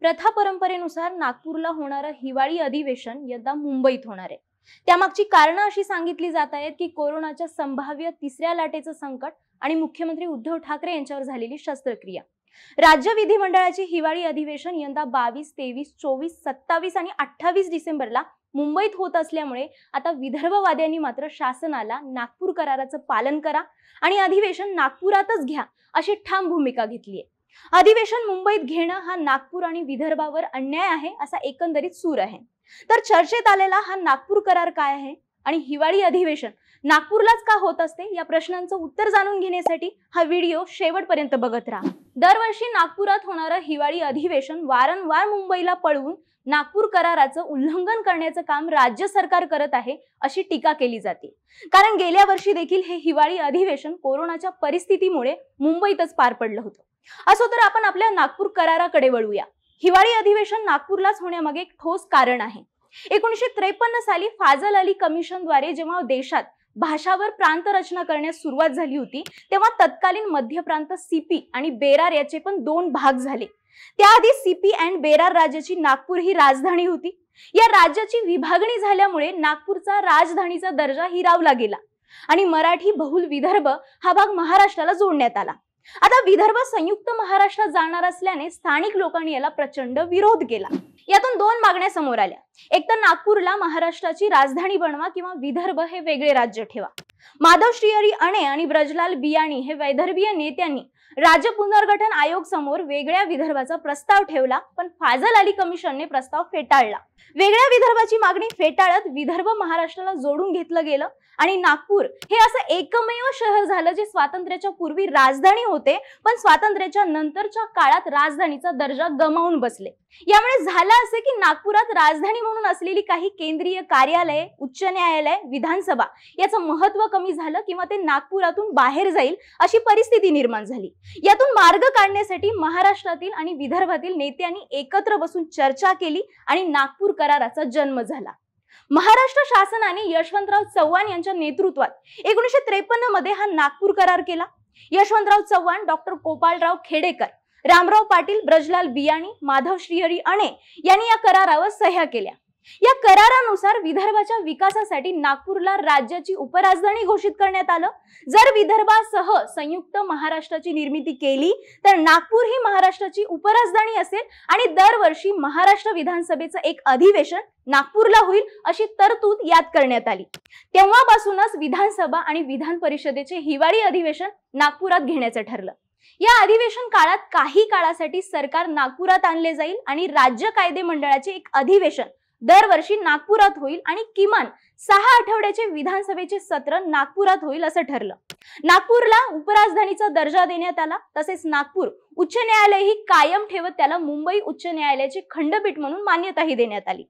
प्रथा परंपरेनुसार नागपूरला होणारं हिवाळी अधिवेशन यंदा मुंबईत होणार आहे त्यामागची कारण अशी सांगितली जात आहेत की कोरोनाच्या संभाव्य तिसऱ्या लाटेचं संकट आणि मुख्यमंत्री उद्धव ठाकरे यांच्यावर झालेली शस्त्रक्रिया राज्य विधिमंडळाचे हिवाळी अधिवेशन यंदा बावीस तेवीस चोवीस सत्तावीस आणि अठ्ठावीस डिसेंबरला मुंबईत होत असल्यामुळे आता विदर्भवाद्यांनी मात्र शासनाला नागपूर कराराचं पालन करा आणि अधिवेशन नागपुरातच घ्या अशी ठाम भूमिका घेतली आहे अधिवेशन मुंबईत घेणं हा नागपूर आणि विदर्भावर अन्याय आहे असा एकंदरीत सूर आहे तर चर्चेत आलेला हा नागपूर करार काय आहे आणि हिवाळी अधिवेशन नागपूरलाच का होत असते या प्रश्नांचं उत्तर जाणून घेण्यासाठी हा व्हिडिओ शेवटपर्यंत बघत राहा दरवर्षी नागपुरात होणारं हिवाळी अधिवेशन वारंवार मुंबईला पळवून नागपूर कराराचं उल्लंघन करण्याचं काम राज्य सरकार करत आहे अशी टीका केली जाते कारण गेल्या वर्षी देखील हे हिवाळी अधिवेशन कोरोनाच्या परिस्थितीमुळे मुंबईतच पार पडलं होतं असो तर आपण आपल्या नागपूर कराराकडे वळूया हिवाळी अधिवेशन नागपूरलाच होण्यामागे एक ठोस कारण आहे एकोणीशे त्रेपन्न साली फाजल अली कमिशनद्वारे जेव्हा देशात भाषावर प्रांत रचना करण्यास सुरुवात झाली होती तेव्हा तत्कालीन मध्य प्रांत सीपी आणि बेरार याचे पण दोन भाग झाले त्याआधी सीपी अँड बेरार राज्याची नागपूर ही राजधानी होती या राज्याची विभागणी झाल्यामुळे नागपूरचा राजधानीचा दर्जा हिरावला गेला आणि मराठी बहुल विदर्भ हा भाग महाराष्ट्राला जोडण्यात आला आता विदर्भ संयुक्त महाराष्ट्रात जाणार असल्याने स्थानिक लोकांनी याला प्रचंड विरोध केला यातून दोन मागण्या समोर आल्या एक तर नागपूरला महाराष्ट्राची राजधानी बनवा किंवा विदर्भ हे वेगळे राज्य ठेवा माधव श्रीहरी अणे आणि ब्रजलाल बियाणी हे वैदर्भीय नेत्यांनी राज्य पुनर्गठन आयोग समोर वेगळ्या विदर्भाचा प्रस्ताव ठेवला पण फाजल अली कमिशनने प्रस्ताव फेटाळला वेगळ्या विदर्भाची मागणी फेटाळत विदर्भ महाराष्ट्राला जोडून घेतलं गेलं आणि नागपूर हे असं एकमेव शहर झालं जे स्वातंत्र्याच्या पूर्वी राजधानी होते पण स्वातंत्र्याच्या नंतरच्या काळात राजधानीचा दर्जा गमावून बसले यामुळे झालं असे की नागपुरात राजधानी म्हणून असलेली काही केंद्रीय कार्यालय उच्च न्यायालय विधानसभा याचं महत्व कमी झालं किंवा ते नागपुरातून बाहेर जाईल अशी परिस्थिती निर्माण झाली यातून मार्ग काढण्यासाठी महाराष्ट्रातील आणि विदर्भातील नेत्यांनी एकत्र बसून चर्चा केली आणि नागपूर कराराचा जन्म झाला महाराष्ट्र शासनाने यशवंतराव चव्हाण यांच्या नेतृत्वात एकोणीशे त्रेपन्न मध्ये हा नागपूर करार केला यशवंतराव चव्हाण डॉक्टर गोपाळराव खेडेकर रामराव पाटील ब्रजलाल बियाणी माधव श्रीहरी अणे यांनी या करारावर सह्या केल्या या करारानुसार विदर्भाच्या विकासासाठी नागपूरला राज्याची उपराजधानी घोषित करण्यात आलं जर विदर्भासह संयुक्त महाराष्ट्राची निर्मिती केली तर नागपूर ही महाराष्ट्राची उपराजधानी असेल आणि दरवर्षी महाराष्ट्र विधानसभेचं एक अधिवेशन नागपूरला होईल अशी तरतूद यात करण्यात आली तेव्हापासूनच विधानसभा आणि विधान परिषदेचे हिवाळी अधिवेशन नागपुरात घेण्याचं ठरलं या अधिवेशन काळात काही काळासाठी सरकार नागपुरात आणले जाईल आणि राज्य कायदे मंडळाचे एक अधिवेशन दरवर्षी नागपुरात होईल आणि किमान सहा आठवड्याचे विधानसभेचे सत्र नागपुरात होईल असं ठरलं नागपूरला उपराजधानीचा दर्जा देण्यात आला तसेच नागपूर उच्च न्यायालय ही कायम ठेवत त्याला मुंबई उच्च न्यायालयाचे खंडपीठ म्हणून मान्यताही देण्यात आली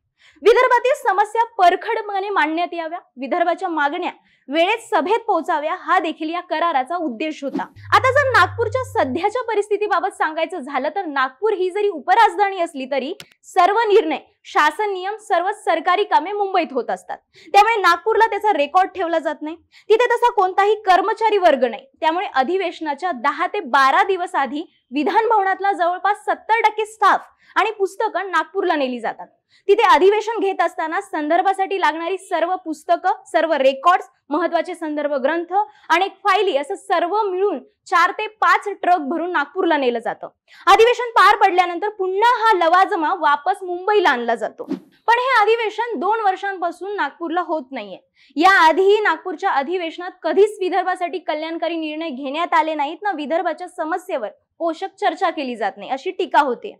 विदर्भातील समस्या परखडपणे मांडण्यात याव्या विदर्भाच्या मागण्या वेळेत सभेत पोहोचाव्या हा देखील या कराराचा उद्देश होता आता जर नागपूरच्या सध्याच्या परिस्थितीबाबत सांगायचं झालं तर नागपूर ही जरी उपराजधानी असली तरी सर्व निर्णय शासन नियम सर्व सरकारी कामे मुंबईत होत असतात त्यामुळे नागपूरला त्याचा रेकॉर्ड ठेवला जात नाही तिथे तसा कोणताही कर्मचारी वर्ग नाही त्यामुळे अधिवेशनाच्या दहा ते बारा दिवस आधी विधान भवनातला जवळपास सत्तर टक्के स्टाफ आणि पुस्तकं नागपूरला नेली जातात तिथे अधिवेशन घेत असताना संदर्भासाठी लागणारी सर्व पुस्तकं सर्व रेकॉर्ड्स महत्वाचे संदर्भ ग्रंथ आणि फायली असं सर्व मिळून चार ते पाच ट्रक भरून नागपूरला नेलं जातं अधिवेशन पार पडल्यानंतर पुन्हा हा लवाजमा वापस मुंबईला आणला जातो पण हे अधिवेशन दोन वर्षांपासून नागपूरला होत नाहीये या आधीही नागपूरच्या अधिवेशनात कधीच विदर्भासाठी कल्याणकारी निर्णय घेण्यात आले नाहीत ना विदर्भाच्या समस्येवर पोषक चर्चा केली जात नाही अशी टीका होते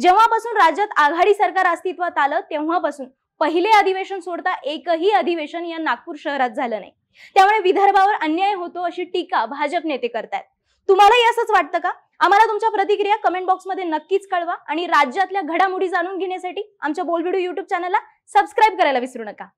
जेव्हापासून राज्यात आघाडी सरकार अस्तित्वात आलं तेव्हापासून पहिले अधिवेशन सोडता एकही अधिवेशन या नागपूर शहरात झालं नाही त्यामुळे विदर्भावर अन्याय होतो अशी टीका भाजप नेते करतायत तुम्हालाही असंच वाटतं का आम्हाला तुमच्या प्रतिक्रिया कमेंट बॉक्समध्ये नक्कीच कळवा आणि राज्यातल्या घडामोडी जाणून घेण्यासाठी आमच्या बोलबिडू युट्यूब चॅनलला सबस्क्राईब करायला विसरू नका